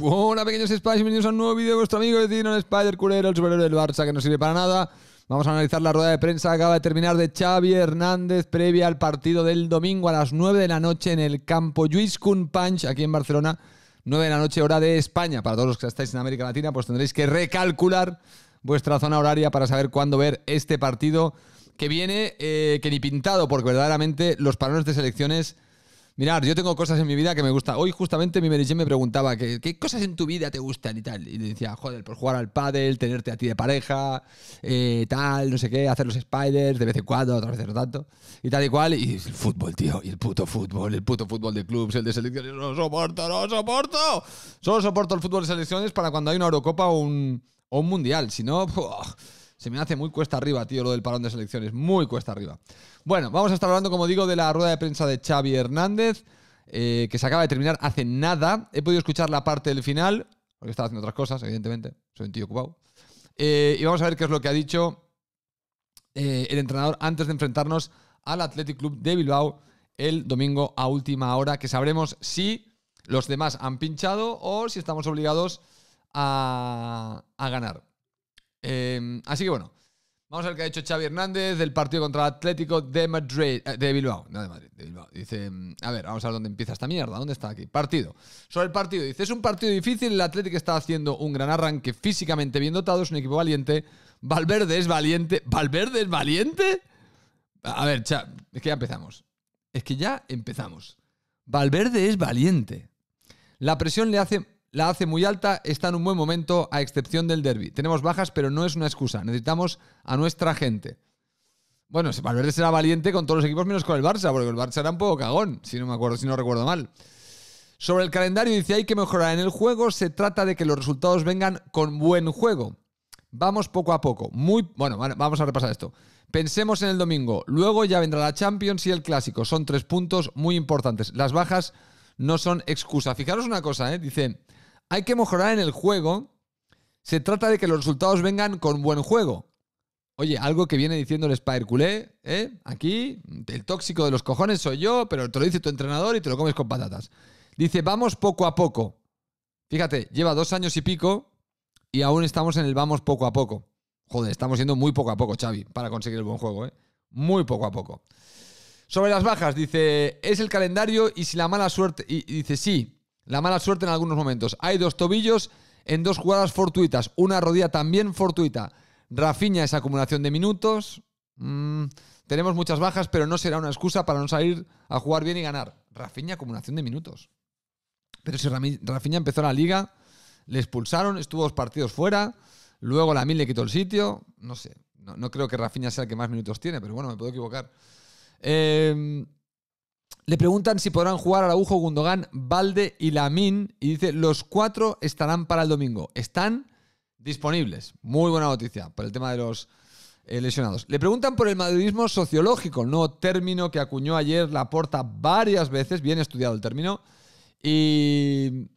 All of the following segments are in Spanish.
Hola pequeños Spice, bienvenidos a un nuevo vídeo de vuestro amigo vecino Spider Culero, el superhéroe del Barça que no sirve para nada. Vamos a analizar la rueda de prensa que acaba de terminar de Xavi Hernández previa al partido del domingo a las 9 de la noche en el campo Lluís Punch aquí en Barcelona. 9 de la noche hora de España. Para todos los que estáis en América Latina, pues tendréis que recalcular vuestra zona horaria para saber cuándo ver este partido que viene, eh, que ni pintado, porque verdaderamente los parones de selecciones Mirad, yo tengo cosas en mi vida que me gusta. Hoy justamente mi Mary me preguntaba ¿qué, cosas en tu vida te gustan y tal. Y le decía, joder, por pues jugar al pádel, tenerte a ti de pareja, eh, tal, no sé qué, hacer los spiders de vez en cuando, otras veces no tanto, y tal y cual. Y el fútbol, tío, y el puto fútbol, el puto fútbol de clubs, el de selecciones, no soporto, no soporto. Solo soporto el fútbol de selecciones para cuando hay una Eurocopa o un, o un Mundial. Si no, se me hace muy cuesta arriba, tío, lo del parón de selecciones. Muy cuesta arriba. Bueno, vamos a estar hablando, como digo, de la rueda de prensa de Xavi Hernández, eh, que se acaba de terminar hace nada. He podido escuchar la parte del final, porque estaba haciendo otras cosas, evidentemente. Soy un tío ocupado. Eh, y vamos a ver qué es lo que ha dicho eh, el entrenador antes de enfrentarnos al Athletic Club de Bilbao el domingo a última hora, que sabremos si los demás han pinchado o si estamos obligados a ganar. Em, así que bueno, vamos a ver qué ha hecho Xavi Hernández del partido contra el Atlético de Madrid, eh, de Bilbao, no de Madrid, de Bilbao. Dice, em, a ver, vamos a ver dónde empieza esta mierda, dónde está aquí. Partido. Sobre el partido, dice, es un partido difícil, el Atlético está haciendo un gran arranque físicamente bien dotado, es un equipo valiente. Valverde es valiente. ¿Valverde es valiente? A ver, es que ya empezamos. Es que ya empezamos. Valverde es valiente. La presión le hace la hace muy alta, está en un buen momento, a excepción del derby. Tenemos bajas, pero no es una excusa. Necesitamos a nuestra gente. Bueno, Valverde será valiente con todos los equipos menos con el Barça, porque el Barça era un poco cagón, si no me acuerdo, si no recuerdo mal. Sobre el calendario dice hay que mejorar en el juego, se trata de que los resultados vengan con buen juego. Vamos poco a poco. Muy bueno, vamos a repasar esto. Pensemos en el domingo, luego ya vendrá la Champions y el Clásico. Son tres puntos muy importantes. Las bajas no son excusa. Fijaros una cosa, ¿eh? dice, hay que mejorar en el juego. Se trata de que los resultados vengan con buen juego. Oye, algo que viene diciendo el Spider ¿eh? Aquí, el tóxico de los cojones soy yo, pero te lo dice tu entrenador y te lo comes con patatas. Dice, vamos poco a poco. Fíjate, lleva dos años y pico y aún estamos en el vamos poco a poco. Joder, estamos yendo muy poco a poco, Xavi, para conseguir el buen juego, ¿eh? Muy poco a poco. Sobre las bajas, dice, es el calendario y si la mala suerte, y dice, sí, la mala suerte en algunos momentos. Hay dos tobillos en dos jugadas fortuitas. Una rodilla también fortuita. Rafiña es acumulación de minutos. Mm, tenemos muchas bajas, pero no será una excusa para no salir a jugar bien y ganar. Rafiña, acumulación de minutos. Pero si Rafiña empezó la liga, le expulsaron, estuvo dos partidos fuera, luego la mil le quitó el sitio. No sé, no, creo que Rafiña sea el que más minutos tiene, pero bueno, me puedo equivocar. Eh, le preguntan si podrán jugar Araujo, Gundogan, Valde y Lamín. Y dice, los cuatro estarán para el domingo. Están disponibles. Muy buena noticia por el tema de los eh, lesionados. Le preguntan por el madridismo sociológico, no término que acuñó ayer Laporta varias veces. Bien estudiado el término. Y,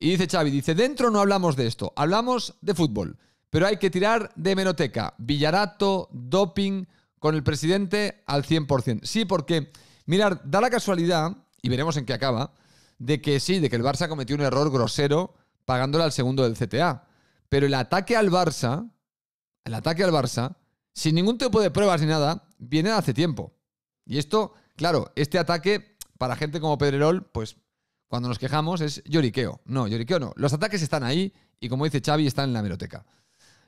dice Xavi, dice, dentro no hablamos de esto, hablamos de fútbol. Pero hay que tirar de menoteca. Villarato, doping, con el presidente al 100%. Sí, porque... Mirar, da la casualidad, y veremos en qué acaba, de que sí, de que el Barça cometió un error grosero pagándole al segundo del CTA. Pero el ataque al Barça, el ataque al Barça, sin ningún tipo de pruebas ni nada, viene de hace tiempo. Y esto, claro, este ataque, para gente como Pedrerol, pues cuando nos quejamos es lloriqueo. No, lloriqueo no. Los ataques están ahí y como dice Xavi, están en la meroteca.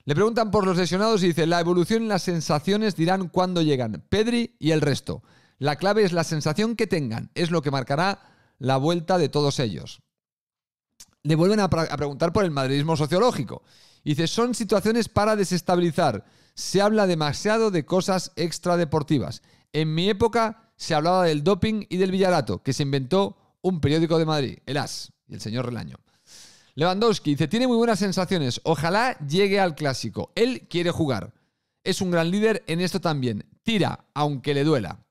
Le preguntan por los lesionados y dice, la evolución y las sensaciones dirán cuándo llegan, Pedri y el resto. La clave es la sensación que tengan, es lo que marcará la vuelta de todos ellos. Le vuelven a, preguntar por el madridismo sociológico. dice, son situaciones para desestabilizar. Se habla demasiado de cosas extradeportivas. En mi época se hablaba del doping y del villarato, que se inventó un periódico de Madrid, el As, y el señor Relaño. Lewandowski dice, tiene muy buenas sensaciones, ojalá llegue al clásico, él quiere jugar, es un gran líder en esto también, tira, aunque le duela.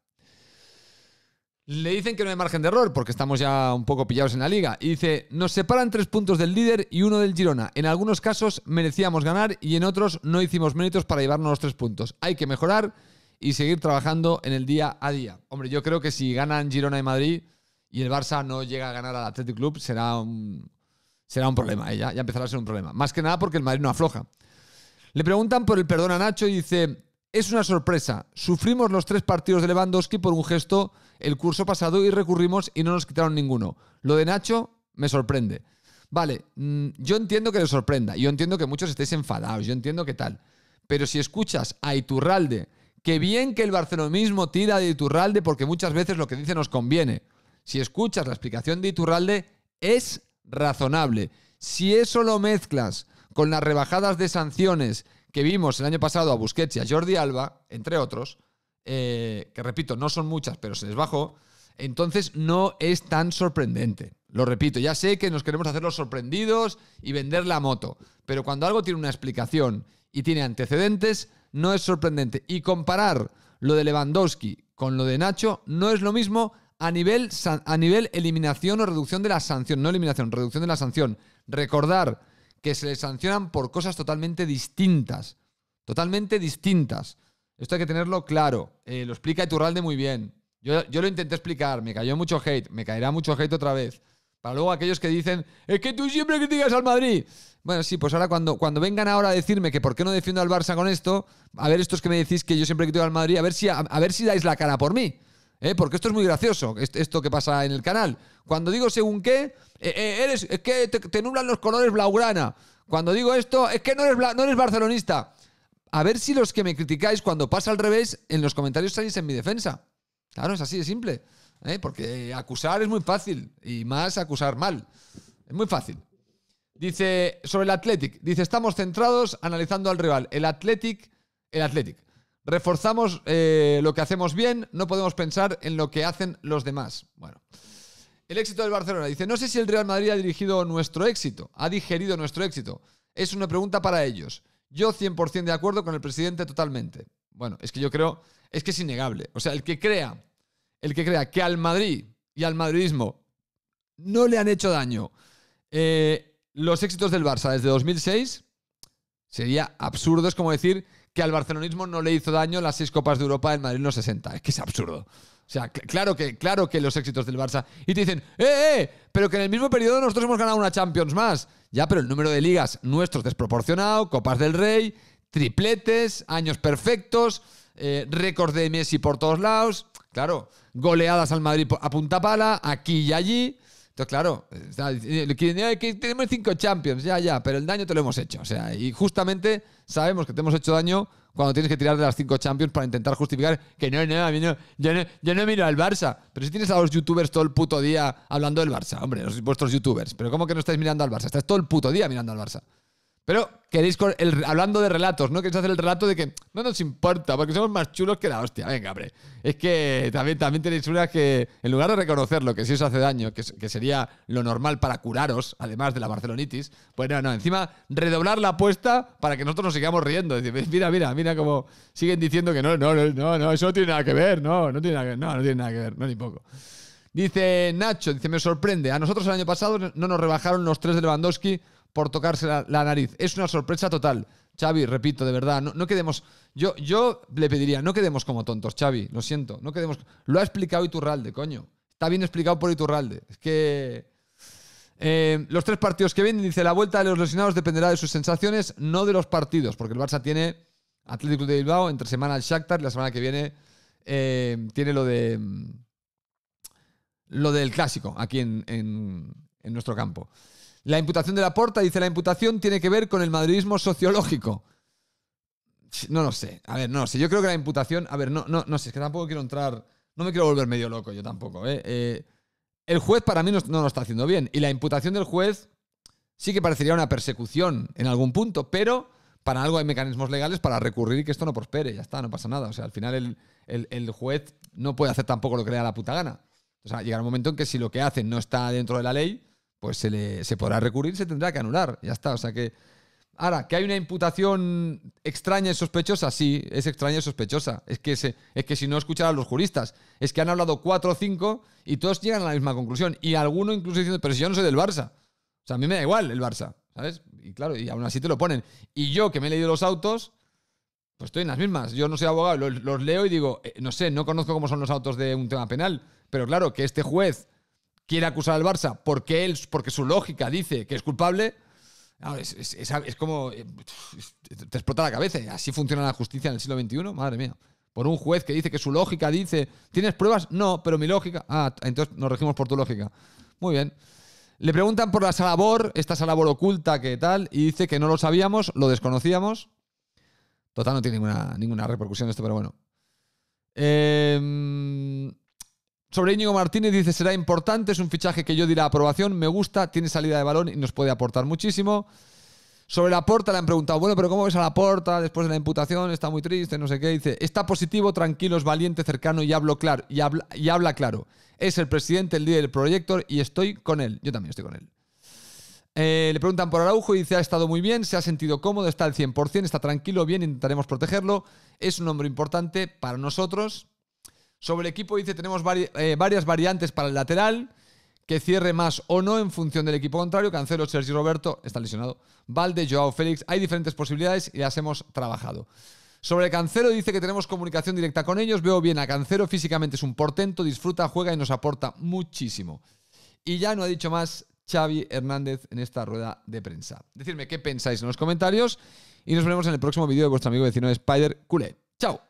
Le dicen que no hay margen de error porque estamos ya un poco pillados en la liga. Y dice, nos separan tres puntos del líder y uno del Girona. En algunos casos merecíamos ganar y en otros no hicimos méritos para llevarnos los tres puntos. Hay que mejorar y seguir trabajando en el día a día. Hombre, yo creo que si ganan Girona y Madrid y el Barça no llega a ganar al Athletic Club, será un, será un problema. ¿eh? Ya, ya empezará a ser un problema. Más que nada porque el Madrid no afloja. Le preguntan por el perdón a Nacho y dice, es una sorpresa. Sufrimos los tres partidos de Lewandowski por un gesto el curso pasado y recurrimos y no nos quitaron ninguno. Lo de Nacho me sorprende. Vale, mm, yo entiendo que le sorprenda, yo entiendo que muchos estéis enfadados, yo entiendo que tal. Pero si escuchas a Iturralde, que bien que el barcelonismo tira de Iturralde porque muchas veces lo que dice nos conviene. Si escuchas la explicación de Iturralde, es razonable. Si eso lo mezclas con las rebajadas de sanciones que vimos el año pasado a Busquets y a Jordi Alba, entre otros, eh, que repito, no son muchas, pero se les bajó, entonces no es tan sorprendente. Lo repito, ya sé que nos queremos hacer los sorprendidos y vender la moto, pero cuando algo tiene una explicación y tiene antecedentes, no es sorprendente. Y comparar lo de Lewandowski con lo de Nacho no es lo mismo a nivel, a nivel eliminación o reducción de la sanción, no eliminación, reducción de la sanción. Recordar que se le sancionan por cosas totalmente distintas, totalmente distintas. Esto hay que tenerlo claro. Eh, lo explica Iturralde muy bien. Yo, lo intenté explicar, me cayó mucho hate, me caerá mucho hate otra vez. Para luego aquellos que dicen, es que tú siempre criticas al Madrid. Bueno, sí, pues ahora cuando, cuando vengan ahora a decirme que por qué no defiendo al Barça con esto, a ver estos que me decís que yo siempre critico al Madrid, a ver si, a, ver si dais la cara por mí. ¿eh? Porque esto es muy gracioso, esto que pasa en el canal. Cuando digo según qué, eh, eres, es que te, nublan los colores blaugrana. Cuando digo esto, es que no eres, no eres barcelonista a ver si los que me criticáis cuando pasa al revés, en los comentarios salís en mi defensa. Claro, es así de simple. ¿eh? Porque acusar es muy fácil. Y más acusar mal. Es muy fácil. Dice, sobre el Athletic. Dice, estamos centrados analizando al rival. El Athletic, el Athletic. Reforzamos eh, lo que hacemos bien, no podemos pensar en lo que hacen los demás. Bueno. El éxito del Barcelona. Dice, no sé si el Real Madrid ha dirigido nuestro éxito, ha digerido nuestro éxito. Es una pregunta para ellos. Yo 100% de acuerdo con el presidente totalmente. Bueno, es que yo creo, es que es innegable. O sea, el que crea, el que crea que al Madrid y al madridismo no le han hecho daño eh, los éxitos del Barça desde 2006, sería absurdo. Es como decir que al barcelonismo no le hizo daño las seis Copas de Europa en Madrid en los 60. Es que es absurdo. O sea, claro, que, claro que los éxitos del Barça. Y te dicen, eh, ¡eh, eh! Pero que en el mismo periodo nosotros hemos ganado una Champions más. Ya, pero el número de ligas nuestros desproporcionado, Copas del Rey, tripletes, años perfectos, eh, récords de Messi por todos lados. Claro, goleadas al Madrid a punta pala, aquí y allí. Entonces, claro, eh, que tenemos cinco Champions, ya, ya, pero el daño te lo hemos hecho. O sea, y justamente sabemos que te hemos hecho daño cuando tienes que tirar de las cinco Champions para intentar justificar que no, no, a mí yo no, yo no miro al Barça. Pero si tienes a los youtubers todo el puto día hablando del Barça, hombre, los vuestros youtubers. Pero ¿cómo que no estáis mirando al Barça? Estás todo el puto día mirando al Barça. Pero queréis, hablando de relatos, ¿no? Queréis hacer el relato de que no nos importa, porque somos más chulos que la hostia. Venga, hombre. Es que también, también tenéis una que, en lugar de reconocerlo, que si os hace daño, que, sería lo normal para curaros, además de la barcelonitis, pues no, no, encima redoblar la apuesta para que nosotros nos sigamos riendo. Es decir, mira, mira, mira cómo siguen diciendo que no, no, no, no, eso no tiene nada que ver, no, no tiene nada que ver, no, no tiene nada que ver, no, ni poco. Dice Nacho, dice, me sorprende, a nosotros el año pasado no nos rebajaron los tres de Lewandowski por tocarse la, nariz. Es una sorpresa total. Xavi, repito, de verdad, no, quedemos. Yo, yo le pediría, no quedemos como tontos, Xavi, lo siento, no quedemos. Lo ha explicado Iturralde, coño. Está bien explicado por Iturralde. Es que. Eh, los tres partidos que vienen, dice, la vuelta de los lesionados dependerá de sus sensaciones, no de los partidos, porque el Barça tiene Atlético de Bilbao, entre semana el Shakhtar, y la semana que viene eh, tiene lo de. Mm, lo del clásico aquí en nuestro campo. La imputación de la porta, dice la imputación, tiene que ver con el madridismo sociológico. No lo sé. A ver, no lo sé. Yo creo que la imputación. A ver, no, no, no sé. Es que tampoco quiero entrar. No me quiero volver medio loco yo tampoco. ¿eh? Eh, el juez para mí no, no lo está haciendo bien. Y la imputación del juez sí que parecería una persecución en algún punto, pero para algo hay mecanismos legales para recurrir y que esto no prospere. Ya está, no pasa nada. O sea, al final el, juez no puede hacer tampoco lo que le da la puta gana. O sea, llega un momento en que si lo que hacen no está dentro de la ley, pues se, le, podrá recurrir, se tendrá que anular. Ya está. O sea que. Ahora, que hay una imputación extraña y sospechosa, sí, es extraña y sospechosa. Es que, es que si no a los juristas, es que han hablado cuatro o cinco y todos llegan a la misma conclusión. Y alguno incluso diciendo, pero si yo no soy del Barça. O sea, a mí me da igual el Barça, ¿sabes? Y claro, y aún así te lo ponen. Y yo, que me he leído los autos, pues estoy en las mismas. Yo no soy abogado, los, leo y digo, eh, no sé, no conozco cómo son los autos de un tema penal. Pero claro, que este juez quiere acusar al Barça porque él, porque su lógica dice que es culpable, ah, es, como. Eh, te explota la cabeza. Así funciona la justicia en el siglo XXI, madre mía. Por un juez que dice que su lógica dice. ¿Tienes pruebas? No, pero mi lógica. Ah, entonces nos regimos por tu lógica. Muy bien. Le preguntan por la salabor, esta salabor oculta que tal, y dice que no lo sabíamos, lo desconocíamos. Total, no tiene ninguna, ninguna repercusión esto, pero bueno. Eh, sobre Íñigo Martínez dice, será importante, es un fichaje que yo diré aprobación, me gusta, tiene salida de balón y nos puede aportar muchísimo. Sobre la porta le han preguntado, bueno, pero ¿cómo ves a la porta después de la imputación? Está muy triste, no sé qué. Dice, está positivo, tranquilo, es valiente, cercano y, claro, y, habla, claro. Es el presidente, el líder del proyecto y estoy con él. Yo también estoy con él. Eh, le preguntan por Araujo y dice, ha estado muy bien, se ha sentido cómodo, está al 100%, está tranquilo, bien, intentaremos protegerlo. Es un hombre importante para nosotros, sobre el equipo dice, tenemos eh, varias variantes para el lateral, que cierre más o no en función del equipo contrario. Cancelo, Sergio Roberto, está lesionado. Valde, Joao Félix, hay diferentes posibilidades y las hemos trabajado. Sobre Cancelo dice que tenemos comunicación directa con ellos, veo bien a Cancelo, físicamente es un portento, disfruta, juega y nos aporta muchísimo. Y ya no ha dicho más Xavi Hernández en esta rueda de prensa. Decidme qué pensáis en los comentarios y nos vemos en el próximo vídeo de vuestro amigo vecino de Spider Culé. ¡Chao!